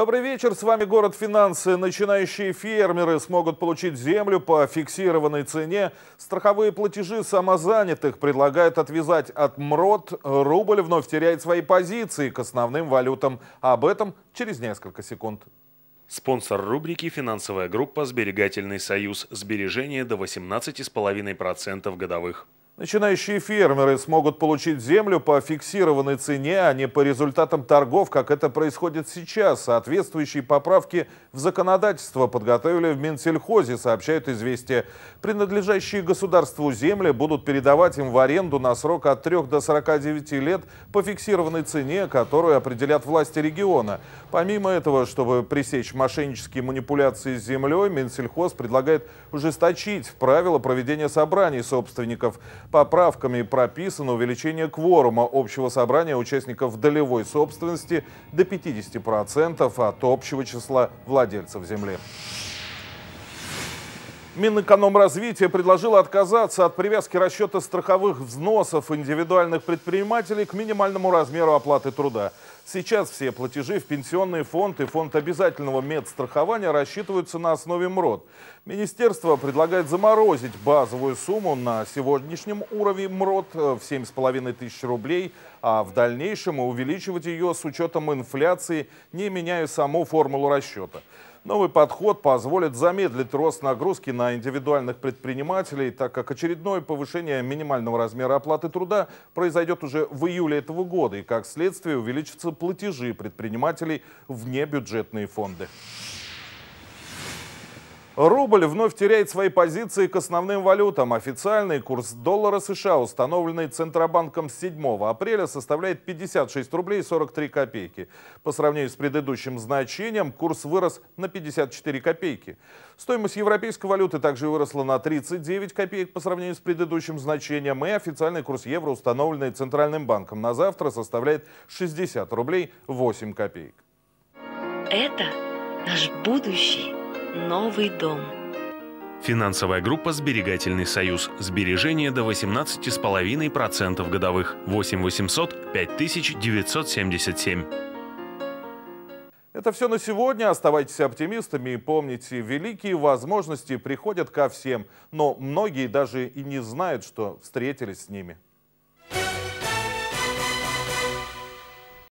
Добрый вечер, с вами «Город финансы». Начинающие фермеры смогут получить землю по фиксированной цене. Страховые платежи самозанятых предлагают отвязать от МРОД. Рубль вновь теряет свои позиции к основным валютам. Об этом через несколько секунд. Спонсор рубрики «Финансовая группа Сберегательный союз». Сбережение до 18,5% годовых. Начинающие фермеры смогут получить землю по фиксированной цене, а не по результатам торгов, как это происходит сейчас. Соответствующие поправки в законодательство подготовили в Минсельхозе, сообщают «Известия». Принадлежащие государству земли будут передавать им в аренду на срок от 3 до 49 лет по фиксированной цене, которую определят власти региона. Помимо этого, чтобы пресечь мошеннические манипуляции с землей, Минсельхоз предлагает ужесточить правила проведения собраний собственников – Поправками прописано увеличение кворума общего собрания участников долевой собственности до 50% от общего числа владельцев земли. Минэкономразвитие предложило отказаться от привязки расчета страховых взносов индивидуальных предпринимателей к минимальному размеру оплаты труда. Сейчас все платежи в пенсионный фонд и фонд обязательного медстрахования рассчитываются на основе МРОД. Министерство предлагает заморозить базовую сумму на сегодняшнем уровне МРОД э, в 7,5 тысяч рублей, а в дальнейшем увеличивать ее с учетом инфляции, не меняя саму формулу расчета. Новый подход позволит замедлить рост нагрузки на индивидуальных предпринимателей, так как очередное повышение минимального размера оплаты труда произойдет уже в июле этого года и, как следствие, увеличатся платежи предпринимателей вне бюджетные фонды. Рубль вновь теряет свои позиции к основным валютам. Официальный курс доллара США, установленный Центробанком 7 апреля, составляет 56 рублей 43 копейки. По сравнению с предыдущим значением, курс вырос на 54 копейки. Стоимость европейской валюты также выросла на 39 копеек по сравнению с предыдущим значением. И официальный курс евро, установленный Центральным банком на завтра, составляет 60 рублей 8 копеек. Это наш будущий Новый дом. Финансовая группа «Сберегательный союз». Сбережения до 18,5% годовых. 8 800 5977. Это все на сегодня. Оставайтесь оптимистами и помните, великие возможности приходят ко всем, но многие даже и не знают, что встретились с ними.